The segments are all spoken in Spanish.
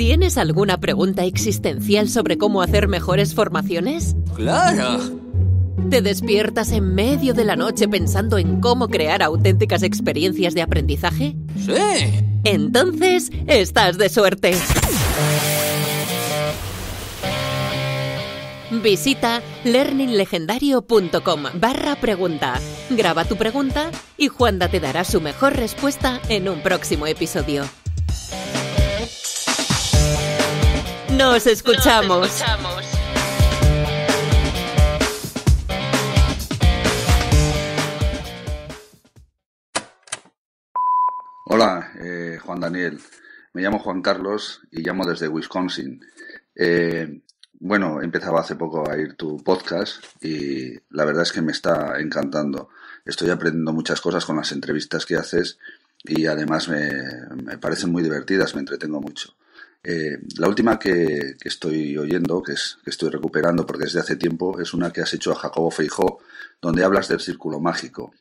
¿Tienes alguna pregunta existencial sobre cómo hacer mejores formaciones? ¡Claro! ¿Te despiertas en medio de la noche pensando en cómo crear auténticas experiencias de aprendizaje? ¡Sí! Entonces, estás de suerte. Visita learninglegendario.com barra pregunta. Graba tu pregunta y Juanda te dará su mejor respuesta en un próximo episodio. Nos escuchamos. Hola, eh, Juan Daniel. Me llamo Juan Carlos y llamo desde Wisconsin. Eh, bueno, empezaba hace poco a ir tu podcast y la verdad es que me está encantando. Estoy aprendiendo muchas cosas con las entrevistas que haces y además me parecen muy divertidas, me entretengo mucho. Eh, la última que, estoy oyendo, que, es, estoy recuperando porque es de hace tiempo, es una que has hecho a Jacobo Feijó, donde hablas del círculo mágico.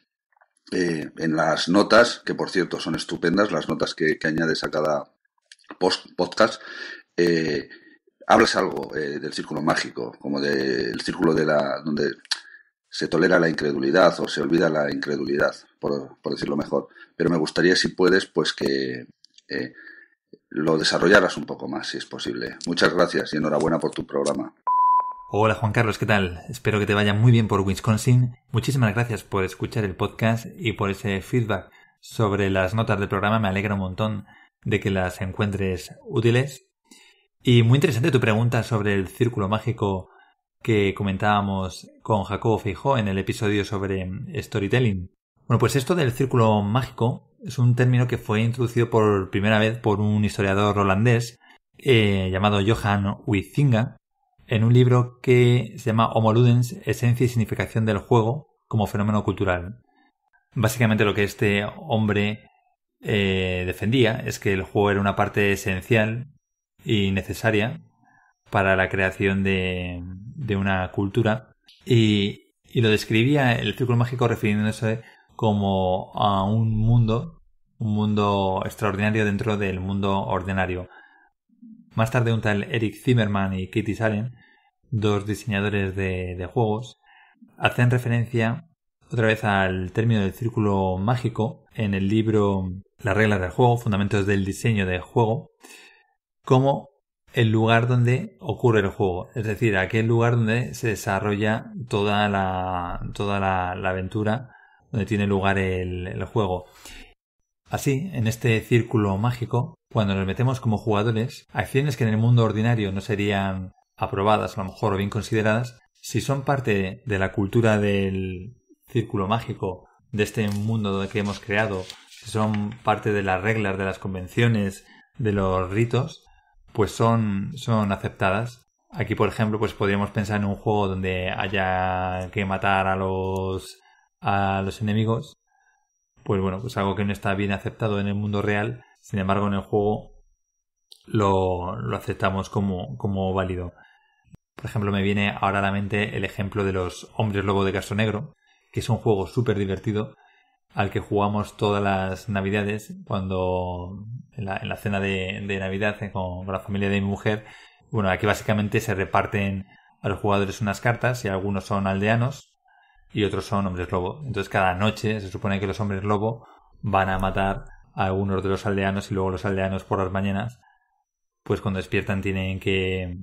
Eh, en las notas, que por cierto son estupendas, las notas que, añades a cada podcast, eh, hablas algo del círculo mágico, como del círculo de la donde se tolera la incredulidad o se olvida la incredulidad, por, decirlo mejor. Pero me gustaría, si puedes, pues que lo desarrollarás un poco más, si es posible. Muchas gracias y enhorabuena por tu programa. Hola Juan Carlos, ¿qué tal? Espero que te vaya muy bien por Wisconsin. Muchísimas gracias por escuchar el podcast y por ese feedback sobre las notas del programa. Me alegra un montón de que las encuentres útiles. Y muy interesante tu pregunta sobre el círculo mágico que comentábamos con Jacobo Feijó en el episodio sobre storytelling. Bueno, pues esto del círculo mágico es un término que fue introducido por primera vez por un historiador holandés eh, llamado Johan Huizinga en un libro que se llama Homo Ludens, Esencia y Significación del Juego como Fenómeno Cultural. Básicamente lo que este hombre eh, defendía es que el juego era una parte esencial y necesaria para la creación de, una cultura y, y lo describía el círculo mágico refiriéndose como a un mundo, un mundo extraordinario dentro del mundo ordinario. Más tarde un tal Eric Zimmerman y Kitty Salen, dos diseñadores de, juegos, hacen referencia otra vez al término del círculo mágico en el libro Las reglas del juego, Fundamentos del Diseño del Juego, como el lugar donde ocurre el juego, es decir, aquel lugar donde se desarrolla toda toda la aventura donde tiene lugar el, juego. Así, en este círculo mágico, cuando nos metemos como jugadores, acciones que en el mundo ordinario no serían aprobadas, a lo mejor, o bien consideradas, si son parte de la cultura del círculo mágico, de este mundo que hemos creado, si son parte de las reglas, de las convenciones, de los ritos, pues son, son aceptadas. Aquí, por ejemplo, pues podríamos pensar en un juego donde haya que matar a los a los enemigos, pues bueno, pues algo que no está bien aceptado en el mundo real, sin embargo en el juego lo, aceptamos como, como válido. Por ejemplo, me viene ahora a la mente el ejemplo de los Hombres Lobo de Castro Negro, que es un juego súper divertido al que jugamos todas las navidades cuando en la, en la cena de, navidad eh, con, con, la familia de mi mujer bueno aquí básicamente se reparten a los jugadores unas cartas y algunos son aldeanos y otros son hombres lobo. Entonces cada noche se supone que los hombres lobo van a matar a algunos de los aldeanos y luego los aldeanos por las mañanas, pues cuando despiertan tienen que,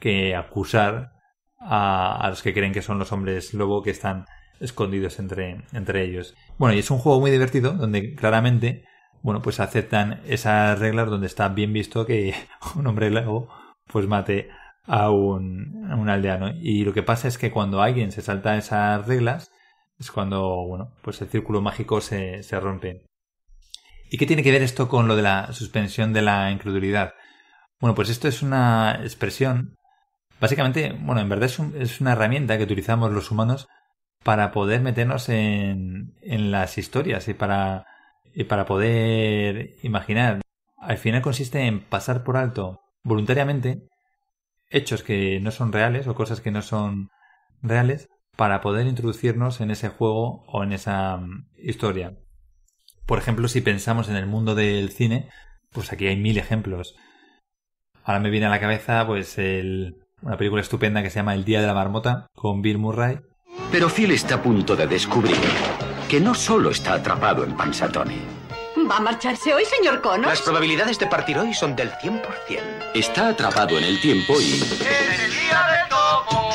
que acusar a, a los que creen que son los hombres lobo que están escondidos entre, entre ellos. Bueno, y es un juego muy divertido donde claramente, bueno, pues aceptan esas reglas donde está bien visto que un hombre lobo pues mate a un, un aldeano. Y lo que pasa es que cuando alguien se salta esas reglas, es cuando bueno, pues el círculo mágico se, se rompe. ¿Y qué tiene que ver esto con lo de la suspensión de la incredulidad? Bueno, pues esto es una expresión, básicamente, bueno, en verdad es, es una herramienta que utilizamos los humanos para poder meternos en, en las historias y para, y para poder imaginar. Al final consiste en pasar por alto voluntariamente hechos que no son reales o cosas que no son reales para poder introducirnos en ese juego o en esa mm, historia. Por ejemplo, si pensamos en el mundo del cine, pues aquí hay mil ejemplos. Ahora me viene a la cabeza pues una película estupenda que se llama El Día de la Marmota con Bill Murray. Pero Phil está a punto de descubrir que no solo está atrapado en Pansatoni ¿Va a marcharse hoy, señor Connors? Las probabilidades de partir hoy son del 100%. Está atrapado en el tiempo y... ¡En el día del topo!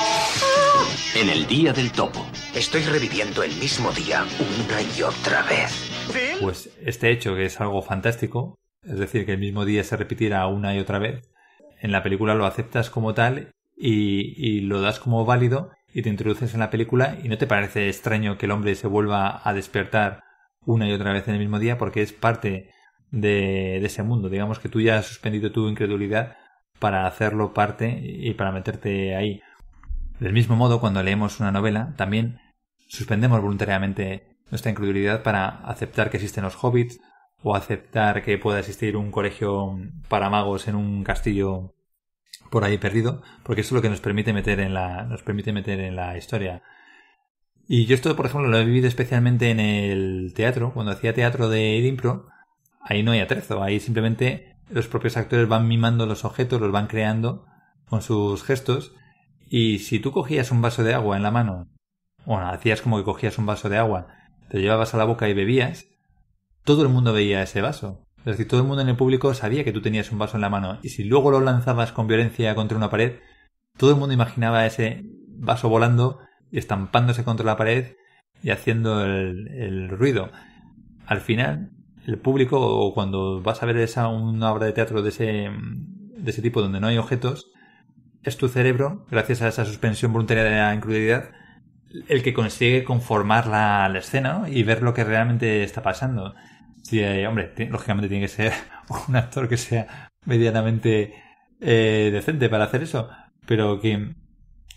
En el día del topo. Estoy reviviendo el mismo día una y otra vez. Pues este hecho, que es algo fantástico, es decir, que el mismo día se repitiera una y otra vez, en la película lo aceptas como tal y lo das como válido y te introduces en la película y no te parece extraño que el hombre se vuelva a despertar una y otra vez en el mismo día porque es parte de, ese mundo. Digamos que tú ya has suspendido tu incredulidad para hacerlo parte y para meterte ahí. Del mismo modo, cuando leemos una novela, también suspendemos voluntariamente nuestra incredulidad para aceptar que existen los hobbits o aceptar que pueda existir un colegio para magos en un castillo por ahí perdido, porque eso es lo que nos permite meter en la nos permite meter en la historia. Y yo esto, por ejemplo, lo he vivido especialmente en el teatro. Cuando hacía teatro de Edimpro, ahí no hay atrezo. Ahí simplemente los propios actores van mimando los objetos, los van creando con sus gestos. Y si tú cogías un vaso de agua en la mano, bueno, hacías como que cogías un vaso de agua, te llevabas a la boca y bebías, todo el mundo veía ese vaso. Es decir, todo el mundo en el público sabía que tú tenías un vaso en la mano. Y si luego lo lanzabas con violencia contra una pared, todo el mundo imaginaba ese vaso volando estampándose contra la pared y haciendo el, ruido. Al final, el público, o cuando vas a ver esa, una obra de teatro de ese, tipo donde no hay objetos, es tu cerebro, gracias a esa suspensión voluntaria de la incredulidad, el que consigue conformar la, la escena y ver lo que realmente está pasando. Sí, eh, hombre, lógicamente tiene que ser un actor que sea medianamente eh, decente para hacer eso, pero que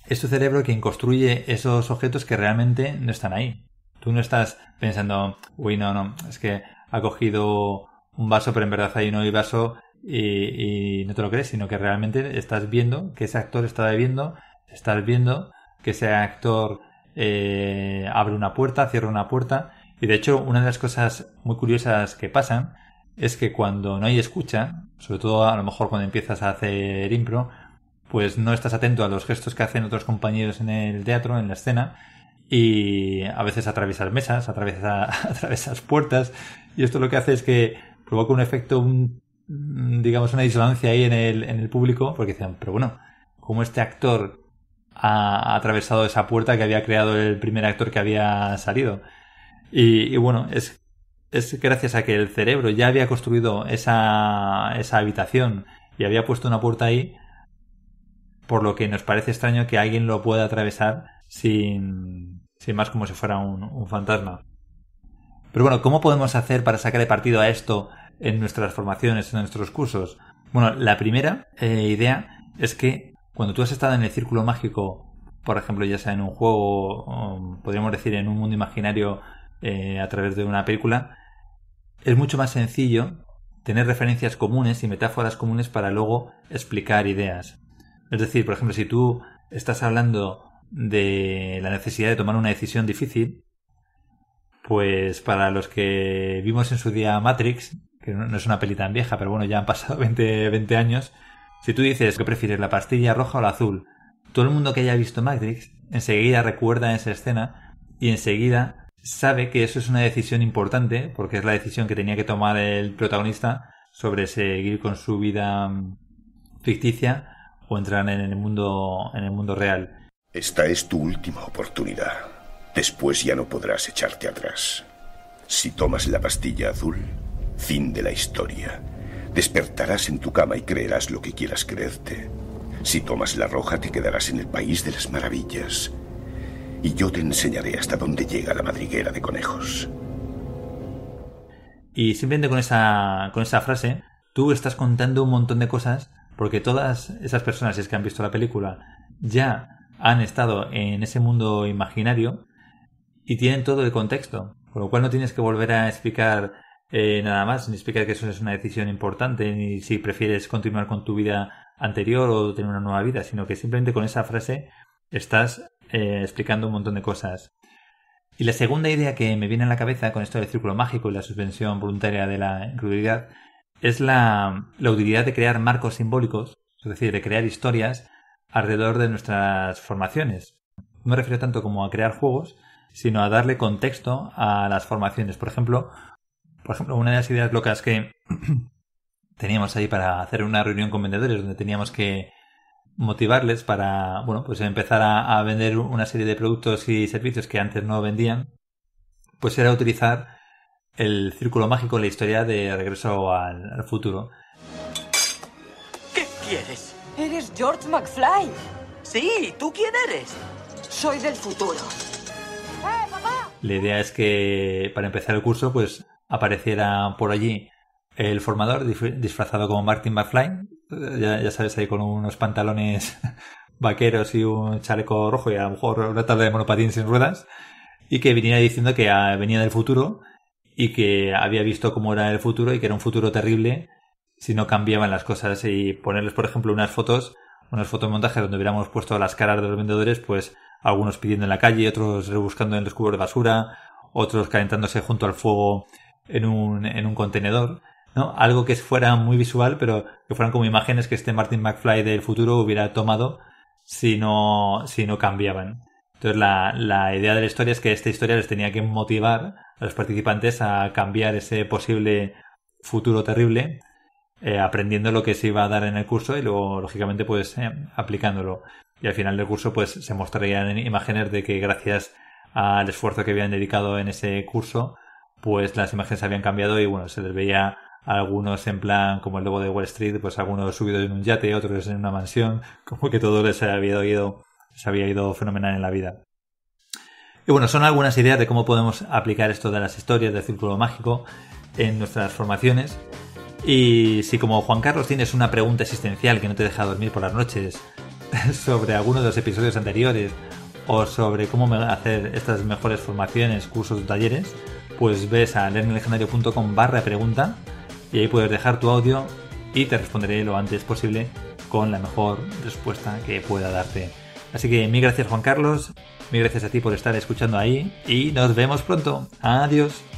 es tu cerebro quien construye esos objetos que realmente no están ahí. Tú no estás pensando, uy, no, no, es que ha cogido un vaso, pero en verdad hay un vaso y, no te lo crees, sino que realmente estás viendo que ese actor está bebiendo, estás viendo que ese actor eh, abre una puerta, cierra una puerta. Y de hecho, una de las cosas muy curiosas que pasan es que cuando no hay escucha, sobre todo a lo mejor cuando empiezas a hacer impro, pues no estás atento a los gestos que hacen otros compañeros en el teatro, en la escena, y a veces atravesas mesas, atravesas, puertas, y esto lo que hace es que provoca un efecto, mm, digamos, una disonancia ahí en el, en el público, porque dicen, pero bueno, ...como este actor ha, atravesado esa puerta que había creado el primer actor que había salido? Y, bueno, es, es gracias a que el cerebro ya había construido esa, esa habitación y había puesto una puerta ahí, por lo que nos parece extraño que alguien lo pueda atravesar sin, sin más como si fuera un, fantasma. Pero bueno, ¿cómo podemos hacer para sacar partido a esto en nuestras formaciones, en nuestros cursos? Bueno, la primera eh, idea es que cuando tú has estado en el círculo mágico, por ejemplo, ya sea en un juego, mm, podríamos decir en un mundo imaginario eh, a través de una película, es mucho más sencillo tener referencias comunes y metáforas comunes para luego explicar ideas. Es decir, por ejemplo, si tú estás hablando de la necesidad de tomar una decisión difícil, pues para los que vimos en su día Matrix, que no es una peli tan vieja, pero bueno, ya han pasado 20, 20 años, si tú dices que prefieres la pastilla roja o la azul, todo el mundo que haya visto Matrix enseguida recuerda esa escena y enseguida sabe que eso es una decisión importante, porque es la decisión que tenía que tomar el protagonista sobre seguir con su vida mm, ficticia o entran en el mundo, en el mundo real. Esta es tu última oportunidad. Después ya no podrás echarte atrás. Si tomas la pastilla azul, fin de la historia. Despertarás en tu cama y creerás lo que quieras creerte. Si tomas la roja, te quedarás en el país de las maravillas. Y yo te enseñaré hasta dónde llega la madriguera de conejos. Y simplemente con esa, con esa frase, tú estás contando un montón de cosas porque todas esas personas, que han visto la película, ya han estado en ese mundo imaginario y tienen todo el contexto, con lo cual no tienes que volver a explicar eh, nada más, ni explicar que eso es una decisión importante, ni si prefieres continuar con tu vida anterior o tener una nueva vida, sino que simplemente con esa frase estás eh, explicando un montón de cosas. Y la segunda idea que me viene a la cabeza con esto del círculo mágico y la suspensión voluntaria de la incredulidad es la, la utilidad de crear marcos simbólicos, es decir, de crear historias alrededor de nuestras formaciones. No me refiero tanto como a crear juegos, sino a darle contexto a las formaciones. Por ejemplo, por ejemplo, una de las ideas locas que teníamos ahí para hacer una reunión con vendedores donde teníamos que motivarles para, bueno, pues empezar a, a vender una serie de productos y servicios que antes no vendían, pues era utilizar el círculo mágico en la historia de Regreso al, futuro. ¿Qué quieres? Eres George McFly. Sí, ¿tú quién eres? Soy del futuro. ¡Eh, la idea es que para empezar el curso, pues apareciera por allí el formador disfrazado como Martin McFly. Ya, sabes, ahí con unos pantalones vaqueros y un chaleco rojo y a lo mejor una tabla de monopatín sin ruedas. Y que viniera diciendo que ah, venía del futuro y que había visto cómo era el futuro y que era un futuro terrible si no cambiaban las cosas y ponerles, por ejemplo, unas fotos, unas fotomontajes donde hubiéramos puesto las caras de los vendedores, pues algunos pidiendo en la calle, otros rebuscando en los cubos de basura, otros calentándose junto al fuego en un, en un contenedor, ¿no? Algo que fuera muy visual, pero que fueran como imágenes que este Martin McFly del futuro hubiera tomado si no, si no cambiaban. Entonces la, idea de la historia es que esta historia les tenía que motivar a los participantes a cambiar ese posible futuro terrible eh, aprendiendo lo que se iba a dar en el curso y luego, lógicamente, pues eh, aplicándolo. Y al final del curso, pues se mostrarían imágenes de que gracias al esfuerzo que habían dedicado en ese curso, pues las imágenes habían cambiado y bueno, se les veía a algunos en plan como el lobo de Wall Street, pues algunos subidos en un yate, otros en una mansión, como que todo les había ido se había ido fenomenal en la vida. Y bueno, son algunas ideas de cómo podemos aplicar esto de las historias del círculo mágico en nuestras formaciones. Y si como Juan Carlos tienes una pregunta existencial que no te deja dormir por las noches sobre alguno de los episodios anteriores o sobre cómo hacer estas mejores formaciones, cursos o talleres, pues ves a learnlegendariocom barra pregunta y ahí puedes dejar tu audio y te responderé lo antes posible con la mejor respuesta que pueda darte. Así que mil gracias Juan Carlos, mil gracias a ti por estar escuchando ahí y nos vemos pronto. Adiós.